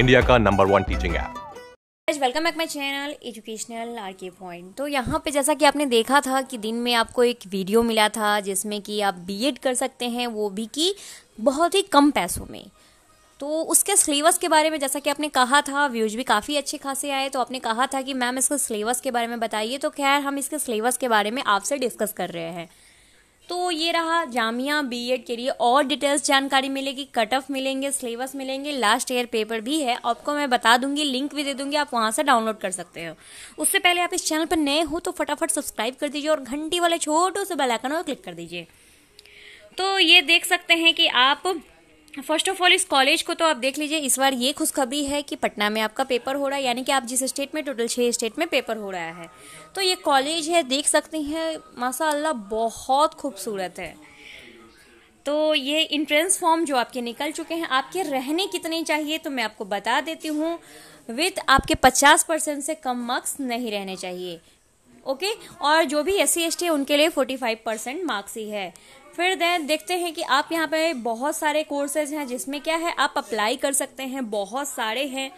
India का number one teaching app welcome back my channel educational R K point तो यहाँ पे जैसा कि आपने देखा था कि दिन में आपको एक वीडियो मिला था जिसमें कि आप बीएड कर सकते हैं वो भी कि बहुत ही कम पैसों में तो उसके सिलेबस के बारे में जैसा कि आपने कहा था व्यूज भी काफ़ी अच्छे खासे आए तो आपने कहा था कि मैम इसके सिलेबस के बारे में बताइए तो खैर हम इसके सिलेबस के बारे में आपसे डिस्कस कर रहे हैं तो ये रहा जामिया बीएड के लिए और डिटेल्स जानकारी मिलेगी कट ऑफ मिलेंगे सिलेबस मिलेंगे लास्ट ईयर पेपर भी है आपको मैं बता दूंगी लिंक भी दे दूंगी आप वहाँ से डाउनलोड कर सकते हो उससे पहले आप इस चैनल पर नए हो तो फटाफट सब्सक्राइब कर दीजिए और घंटी वाले छोटे से बेलाइकन और क्लिक कर दीजिए तो ये देख सकते हैं कि आप फर्स्ट ऑफ ऑल इस कॉलेज को तो आप देख लीजिए इस बार ये खुशखबरी है कि पटना में आपका पेपर हो रहा है यानी कि आप जिस स्टेट में टोटल छः स्टेट में पेपर हो रहा है तो ये कॉलेज है देख सकते हैं माशा अल्लाह बहुत खूबसूरत है तो ये इंट्रेंस फॉर्म जो आपके निकल चुके हैं आपके रहने कितने चाहिए तो मैं आपको बता देती हूँ विथ आपके पचास परसेंट से कम मार्क्स नहीं रहने चाहिए ओके और जो भी एस सी एस टी है उनके लिए फोर्टी फाइव परसेंट मार्क्स ही है फिर दे देखते हैं कि आप यहाँ पे बहुत सारे कोर्सेज हैं जिसमें क्या है आप अप्लाई कर सकते हैं बहुत सारे हैं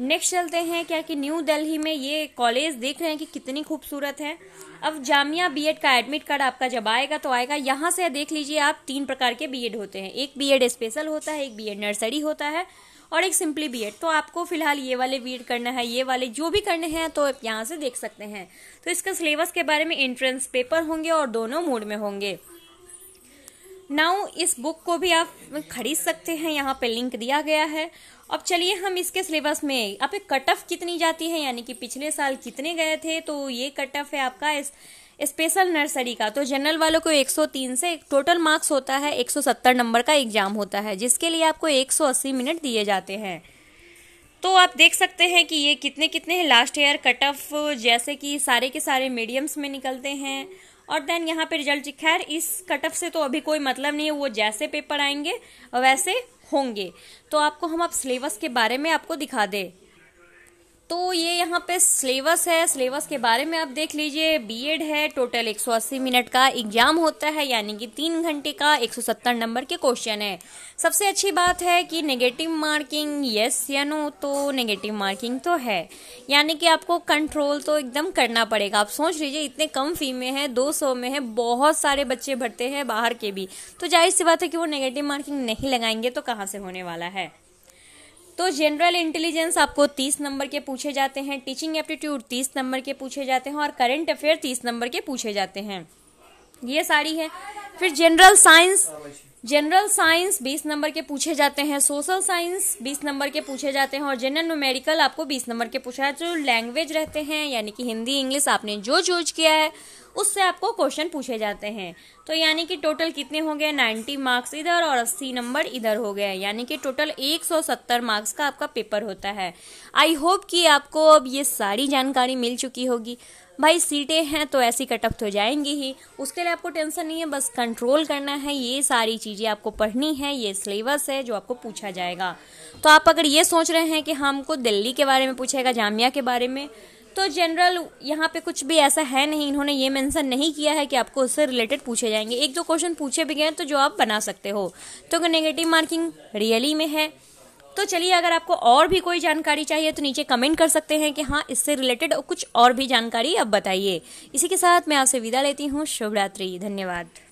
नेक्स्ट चलते हैं क्या कि न्यू दिल्ली में ये कॉलेज देख रहे हैं कि कितनी खूबसूरत है अब जामिया बीएड का एडमिट कार्ड आपका जब आएगा तो आएगा यहाँ से देख लीजिए आप तीन प्रकार के बीएड होते हैं एक बीएड स्पेशल होता है एक बीएड नर्सरी होता है और एक सिंपली बीएड तो आपको फिलहाल ये वाले बीएड करना है ये वाले जो भी करने हैं तो आप यहाँ से देख सकते हैं तो इसका सिलेबस के बारे में एंट्रेंस पेपर होंगे और दोनों मूड में होंगे नाउ इस बुक को भी आप खरीद सकते हैं यहाँ पे लिंक दिया गया है अब चलिए हम इसके सिलेबस में आप कट ऑफ कितनी जाती है यानी कि पिछले साल कितने गए थे तो ये कट ऑफ है आपका इस स्पेशल नर्सरी का तो जनरल वालों को 103 से टोटल मार्क्स होता है 170 नंबर का एग्जाम होता है जिसके लिए आपको 180 मिनट दिए जाते हैं तो आप देख सकते हैं कि ये कितने कितने हैं लास्ट ईयर कट ऑफ जैसे कि सारे के सारे मीडियम्स में निकलते हैं और देन यहाँ पे रिजल्ट खैर इस कटअप से तो अभी कोई मतलब नहीं है वो जैसे पेपर आएंगे वैसे होंगे तो आपको हम अब आप सिलेबस के बारे में आपको दिखा दें तो ये यहाँ पे सिलेबस है सिलेबस के बारे में आप देख लीजिए बीएड है टोटल 180 मिनट का एग्जाम होता है यानी कि तीन घंटे का 170 नंबर के क्वेश्चन है सबसे अच्छी बात है कि नेगेटिव मार्किंग यस या नो तो नेगेटिव मार्किंग तो है यानी कि आपको कंट्रोल तो एकदम करना पड़ेगा आप सोच लीजिए इतने कम फी में है दो में है बहुत सारे बच्चे भरते हैं बाहर के भी तो जाहिर सी बात है कि वो नेगेटिव मार्किंग नहीं लगाएंगे तो कहाँ से होने वाला है तो जनरल इंटेलिजेंस आपको तीस नंबर के पूछे जाते हैं टीचिंग एप्टीट्यूड तीस नंबर के पूछे जाते हैं और करंट अफेयर तीस नंबर के पूछे जाते हैं ये सारी है फिर जनरल साइंस जनरल साइंस 20 नंबर के पूछे जाते हैं सोशल साइंस 20 नंबर के पूछे जाते हैं और जनरल न्यूमेरिकल आपको 20 नंबर के पूछा है जो लैंग्वेज रहते हैं यानी कि हिंदी इंग्लिश आपने जो चूज किया है उससे आपको क्वेश्चन पूछे जाते हैं तो यानी कि टोटल कितने हो गए 90 मार्क्स इधर और 80 नंबर इधर हो गए यानी कि टोटल 170 मार्क्स का आपका पेपर होता है आई होप कि आपको अब ये सारी जानकारी मिल चुकी होगी भाई सीटें हैं तो ऐसी कटअप तो जाएंगी ही उसके लिए आपको टेंशन नहीं है बस कंट्रोल करना है ये सारी चीज़ें आपको पढ़नी है ये सिलेबस है जो आपको पूछा जाएगा तो आप अगर ये सोच रहे हैं कि हमको दिल्ली के बारे में पूछेगा जामिया के बारे में तो जनरल यहाँ पे कुछ भी ऐसा है नहीं इन्होंने ये मेंशन नहीं किया है कि आपको उससे रिलेटेड पूछे जाएंगे एक दो क्वेश्चन पूछे भी गए तो जो आप बना सकते हो तो नेगेटिव मार्किंग रियली में है तो चलिए अगर आपको और भी कोई जानकारी चाहिए तो नीचे कमेंट कर सकते हैं कि हाँ इससे रिलेटेड कुछ और भी जानकारी अब बताइए इसी के साथ मैं आपसे विदा लेती हूँ शुभरात्रि धन्यवाद